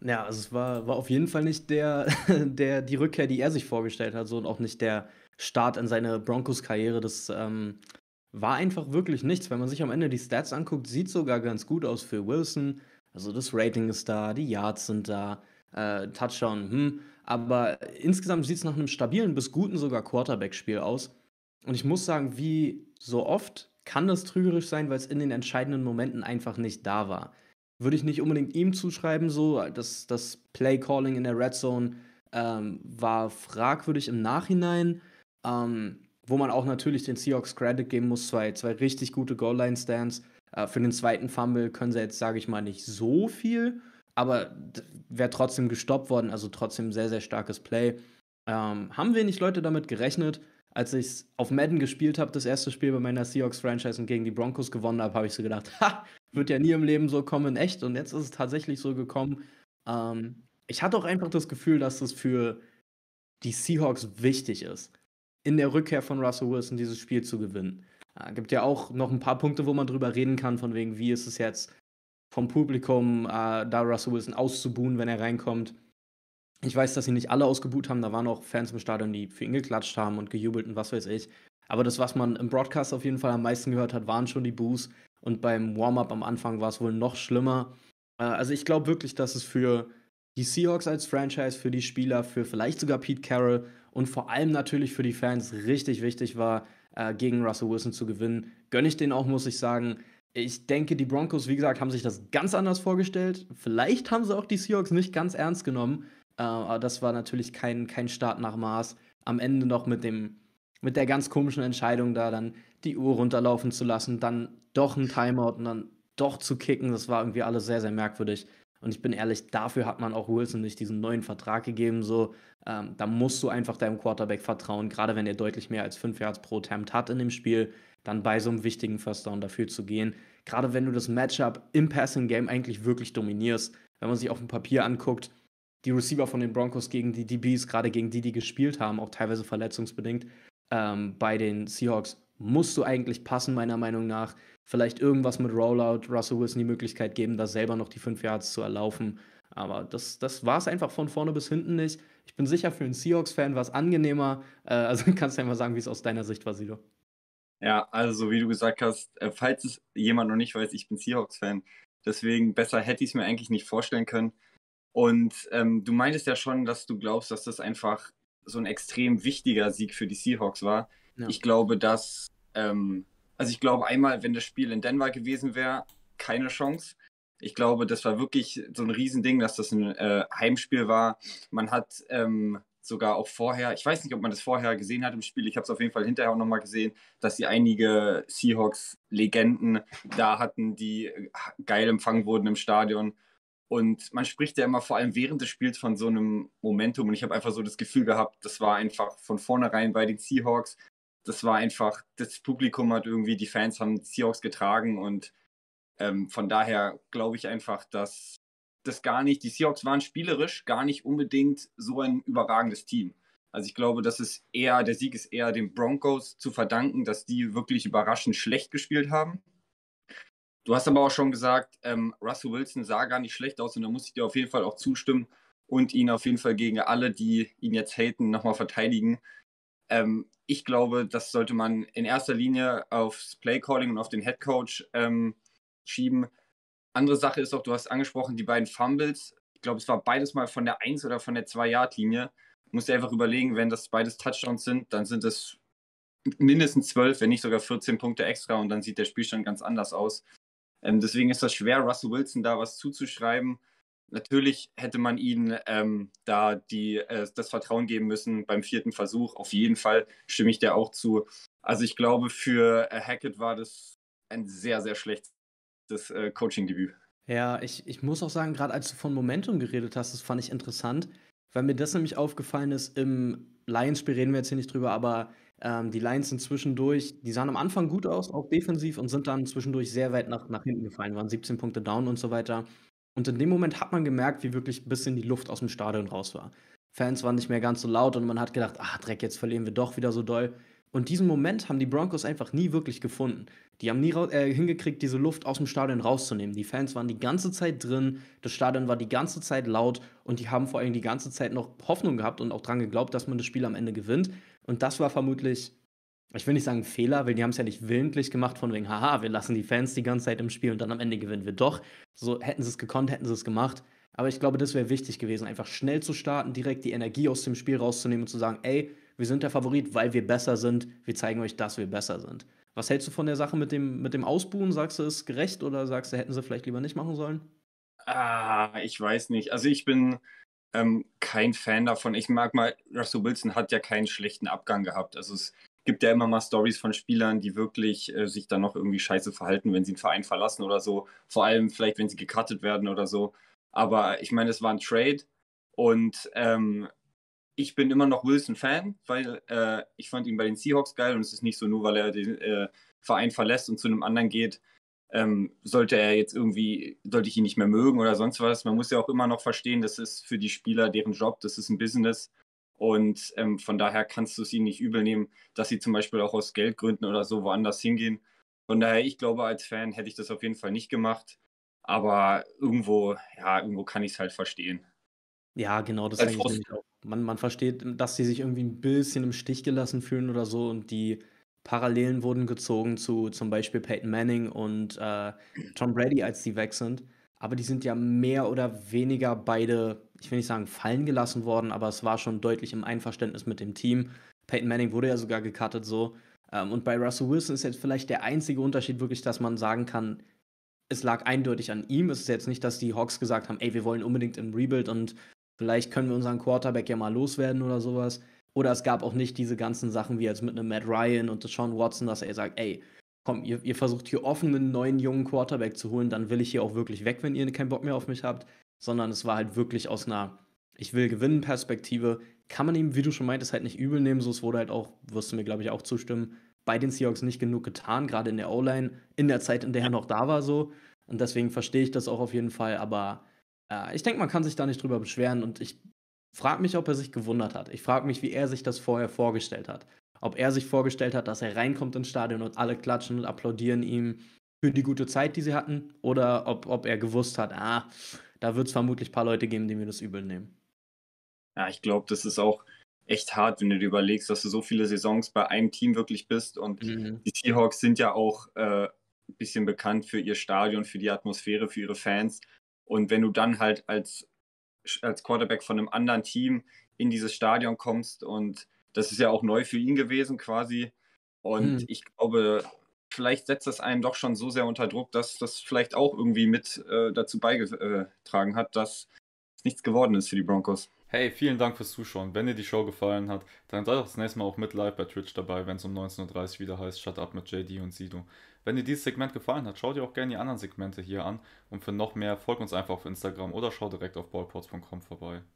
Ja, also es war, war auf jeden Fall nicht der, der, die Rückkehr, die er sich vorgestellt hat, so und auch nicht der Start in seine Broncos-Karriere. Das ähm, war einfach wirklich nichts. Wenn man sich am Ende die Stats anguckt, sieht sogar ganz gut aus für Wilson. Also das Rating ist da, die Yards sind da, äh, Touchdown, hm. Aber insgesamt sieht es nach einem stabilen bis guten sogar Quarterback-Spiel aus. Und ich muss sagen, wie so oft kann das trügerisch sein, weil es in den entscheidenden Momenten einfach nicht da war würde ich nicht unbedingt ihm zuschreiben, so. Das, das Play-Calling in der Red Zone ähm, war fragwürdig im Nachhinein. Ähm, wo man auch natürlich den Seahawks Credit geben muss, zwei, zwei richtig gute Goal-Line-Stands. Äh, für den zweiten Fumble können sie jetzt, sage ich mal, nicht so viel, aber wäre trotzdem gestoppt worden, also trotzdem sehr, sehr starkes Play. Ähm, haben wenig Leute damit gerechnet, als ich es auf Madden gespielt habe, das erste Spiel bei meiner Seahawks-Franchise und gegen die Broncos gewonnen habe, habe ich so gedacht, ha, wird ja nie im Leben so kommen, echt. Und jetzt ist es tatsächlich so gekommen. Ähm, ich hatte auch einfach das Gefühl, dass es für die Seahawks wichtig ist, in der Rückkehr von Russell Wilson dieses Spiel zu gewinnen. Äh, gibt ja auch noch ein paar Punkte, wo man drüber reden kann, von wegen, wie ist es jetzt vom Publikum, äh, da Russell Wilson auszubuhen, wenn er reinkommt. Ich weiß, dass sie nicht alle ausgebuht haben. Da waren auch Fans im Stadion, die für ihn geklatscht haben und gejubelt und was weiß ich. Aber das, was man im Broadcast auf jeden Fall am meisten gehört hat, waren schon die Boos. Und beim Warm-up am Anfang war es wohl noch schlimmer. Äh, also ich glaube wirklich, dass es für die Seahawks als Franchise, für die Spieler, für vielleicht sogar Pete Carroll und vor allem natürlich für die Fans richtig wichtig war, äh, gegen Russell Wilson zu gewinnen. Gönne ich den auch, muss ich sagen. Ich denke, die Broncos, wie gesagt, haben sich das ganz anders vorgestellt. Vielleicht haben sie auch die Seahawks nicht ganz ernst genommen. Äh, aber das war natürlich kein, kein Start nach Mars. Am Ende noch mit dem mit der ganz komischen Entscheidung da dann die Uhr runterlaufen zu lassen, dann doch einen Timeout und dann doch zu kicken, das war irgendwie alles sehr, sehr merkwürdig. Und ich bin ehrlich, dafür hat man auch Wilson nicht diesen neuen Vertrag gegeben. So, ähm, da musst du einfach deinem Quarterback vertrauen, gerade wenn er deutlich mehr als fünf Yards pro Attempt hat in dem Spiel, dann bei so einem wichtigen First Down dafür zu gehen. Gerade wenn du das Matchup im Passing Game eigentlich wirklich dominierst. Wenn man sich auf dem Papier anguckt, die Receiver von den Broncos gegen die DBs, gerade gegen die, die gespielt haben, auch teilweise verletzungsbedingt, ähm, bei den Seahawks musst du eigentlich passen, meiner Meinung nach. Vielleicht irgendwas mit Rollout, Russell Wilson die Möglichkeit geben, da selber noch die 5 Yards zu erlaufen. Aber das, das war es einfach von vorne bis hinten nicht. Ich bin sicher, für einen Seahawks-Fan war es angenehmer. Äh, also kannst du ja mal sagen, wie es aus deiner Sicht war, Sido. Ja, also wie du gesagt hast, äh, falls es jemand noch nicht weiß, ich bin Seahawks-Fan. Deswegen besser hätte ich es mir eigentlich nicht vorstellen können. Und ähm, du meintest ja schon, dass du glaubst, dass das einfach so ein extrem wichtiger Sieg für die Seahawks war. Ja. Ich glaube, dass, ähm, also ich glaube einmal, wenn das Spiel in Denver gewesen wäre, keine Chance. Ich glaube, das war wirklich so ein Riesending, dass das ein äh, Heimspiel war. Man hat ähm, sogar auch vorher, ich weiß nicht, ob man das vorher gesehen hat im Spiel, ich habe es auf jeden Fall hinterher auch nochmal gesehen, dass sie einige Seahawks-Legenden da hatten, die äh, geil empfangen wurden im Stadion. Und man spricht ja immer vor allem während des Spiels von so einem Momentum. Und ich habe einfach so das Gefühl gehabt, das war einfach von vornherein bei den Seahawks. Das war einfach, das Publikum hat irgendwie, die Fans haben die Seahawks getragen. Und ähm, von daher glaube ich einfach, dass das gar nicht, die Seahawks waren spielerisch gar nicht unbedingt so ein überragendes Team. Also ich glaube, das ist eher, der Sieg ist eher den Broncos zu verdanken, dass die wirklich überraschend schlecht gespielt haben. Du hast aber auch schon gesagt, ähm, Russell Wilson sah gar nicht schlecht aus und da muss ich dir auf jeden Fall auch zustimmen und ihn auf jeden Fall gegen alle, die ihn jetzt haten, nochmal verteidigen. Ähm, ich glaube, das sollte man in erster Linie aufs Playcalling und auf den Headcoach ähm, schieben. Andere Sache ist auch, du hast angesprochen, die beiden Fumbles. Ich glaube, es war beides mal von der 1 oder von der 2-Yard-Linie. Musst dir einfach überlegen, wenn das beides Touchdowns sind, dann sind es mindestens 12, wenn nicht sogar 14 Punkte extra und dann sieht der Spielstand ganz anders aus. Ähm, deswegen ist das schwer, Russell Wilson da was zuzuschreiben. Natürlich hätte man ihnen ähm, da die, äh, das Vertrauen geben müssen beim vierten Versuch. Auf jeden Fall stimme ich dir auch zu. Also ich glaube, für äh, Hackett war das ein sehr, sehr schlechtes äh, Coaching-Debüt. Ja, ich, ich muss auch sagen, gerade als du von Momentum geredet hast, das fand ich interessant, weil mir das nämlich aufgefallen ist, im Lions-Spiel reden wir jetzt hier nicht drüber, aber ähm, die Lions sind zwischendurch, die sahen am Anfang gut aus, auch defensiv, und sind dann zwischendurch sehr weit nach, nach hinten gefallen, waren 17 Punkte down und so weiter. Und in dem Moment hat man gemerkt, wie wirklich ein bisschen die Luft aus dem Stadion raus war. Fans waren nicht mehr ganz so laut und man hat gedacht, ach Dreck, jetzt verlieren wir doch wieder so doll. Und diesen Moment haben die Broncos einfach nie wirklich gefunden. Die haben nie äh, hingekriegt, diese Luft aus dem Stadion rauszunehmen. Die Fans waren die ganze Zeit drin, das Stadion war die ganze Zeit laut und die haben vor allem die ganze Zeit noch Hoffnung gehabt und auch dran geglaubt, dass man das Spiel am Ende gewinnt. Und das war vermutlich, ich will nicht sagen Fehler, weil die haben es ja nicht willentlich gemacht, von wegen, haha, wir lassen die Fans die ganze Zeit im Spiel und dann am Ende gewinnen wir doch. So hätten sie es gekonnt, hätten sie es gemacht. Aber ich glaube, das wäre wichtig gewesen, einfach schnell zu starten, direkt die Energie aus dem Spiel rauszunehmen und zu sagen, ey, wir sind der Favorit, weil wir besser sind. Wir zeigen euch, dass wir besser sind. Was hältst du von der Sache mit dem, mit dem Ausbuhen? Sagst du, es gerecht oder sagst du, hätten sie vielleicht lieber nicht machen sollen? Ah, ich weiß nicht. Also ich bin ähm, kein Fan davon. Ich mag mal, Russell Wilson hat ja keinen schlechten Abgang gehabt. Also es gibt ja immer mal Stories von Spielern, die wirklich äh, sich dann noch irgendwie scheiße verhalten, wenn sie einen Verein verlassen oder so. Vor allem vielleicht, wenn sie gekartet werden oder so. Aber ich meine, es war ein Trade und ähm, ich bin immer noch Wilson-Fan, weil äh, ich fand ihn bei den Seahawks geil und es ist nicht so nur, weil er den äh, Verein verlässt und zu einem anderen geht, ähm, sollte er jetzt irgendwie, sollte ich ihn nicht mehr mögen oder sonst was. Man muss ja auch immer noch verstehen, das ist für die Spieler deren Job, das ist ein Business. Und ähm, von daher kannst du es ihnen nicht übel nehmen, dass sie zum Beispiel auch aus Geldgründen oder so woanders hingehen. Von daher, ich glaube, als Fan hätte ich das auf jeden Fall nicht gemacht. Aber irgendwo, ja, irgendwo kann ich es halt verstehen. Ja, genau, das ist eigentlich auch. Man, man versteht, dass sie sich irgendwie ein bisschen im Stich gelassen fühlen oder so und die Parallelen wurden gezogen zu zum Beispiel Peyton Manning und äh, Tom Brady, als die weg sind. Aber die sind ja mehr oder weniger beide, ich will nicht sagen fallen gelassen worden, aber es war schon deutlich im Einverständnis mit dem Team. Peyton Manning wurde ja sogar gecuttet so. Ähm, und bei Russell Wilson ist jetzt vielleicht der einzige Unterschied wirklich, dass man sagen kann, es lag eindeutig an ihm. Es ist jetzt nicht, dass die Hawks gesagt haben, ey, wir wollen unbedingt im Rebuild und vielleicht können wir unseren Quarterback ja mal loswerden oder sowas. Oder es gab auch nicht diese ganzen Sachen wie jetzt mit einem Matt Ryan und Sean Watson, dass er sagt, ey, komm, ihr, ihr versucht hier offen einen neuen jungen Quarterback zu holen, dann will ich hier auch wirklich weg, wenn ihr keinen Bock mehr auf mich habt. Sondern es war halt wirklich aus einer Ich will gewinnen Perspektive. Kann man ihm, wie du schon meintest, halt nicht übel nehmen. So, es wurde halt auch, wirst du mir, glaube ich, auch zustimmen, bei den Seahawks nicht genug getan, gerade in der O-Line, in der Zeit, in der er noch da war, so. Und deswegen verstehe ich das auch auf jeden Fall. Aber äh, ich denke, man kann sich da nicht drüber beschweren. Und ich frag mich, ob er sich gewundert hat. Ich frage mich, wie er sich das vorher vorgestellt hat. Ob er sich vorgestellt hat, dass er reinkommt ins Stadion und alle klatschen und applaudieren ihm für die gute Zeit, die sie hatten, oder ob, ob er gewusst hat, ah, da wird es vermutlich ein paar Leute geben, die mir das übel nehmen. Ja, ich glaube, das ist auch echt hart, wenn du dir überlegst, dass du so viele Saisons bei einem Team wirklich bist. Und mhm. die Seahawks sind ja auch äh, ein bisschen bekannt für ihr Stadion, für die Atmosphäre, für ihre Fans. Und wenn du dann halt als als Quarterback von einem anderen Team in dieses Stadion kommst. Und das ist ja auch neu für ihn gewesen quasi. Und hm. ich glaube, vielleicht setzt das einen doch schon so sehr unter Druck, dass das vielleicht auch irgendwie mit äh, dazu beigetragen hat, dass nichts geworden ist für die Broncos. Hey, vielen Dank fürs Zuschauen. Wenn dir die Show gefallen hat, dann sei doch das nächste Mal auch mit live bei Twitch dabei, wenn es um 19.30 Uhr wieder heißt Shut Up mit JD und Sido. Wenn dir dieses Segment gefallen hat, schau dir auch gerne die anderen Segmente hier an und für noch mehr folg uns einfach auf Instagram oder schau direkt auf ballports.com vorbei.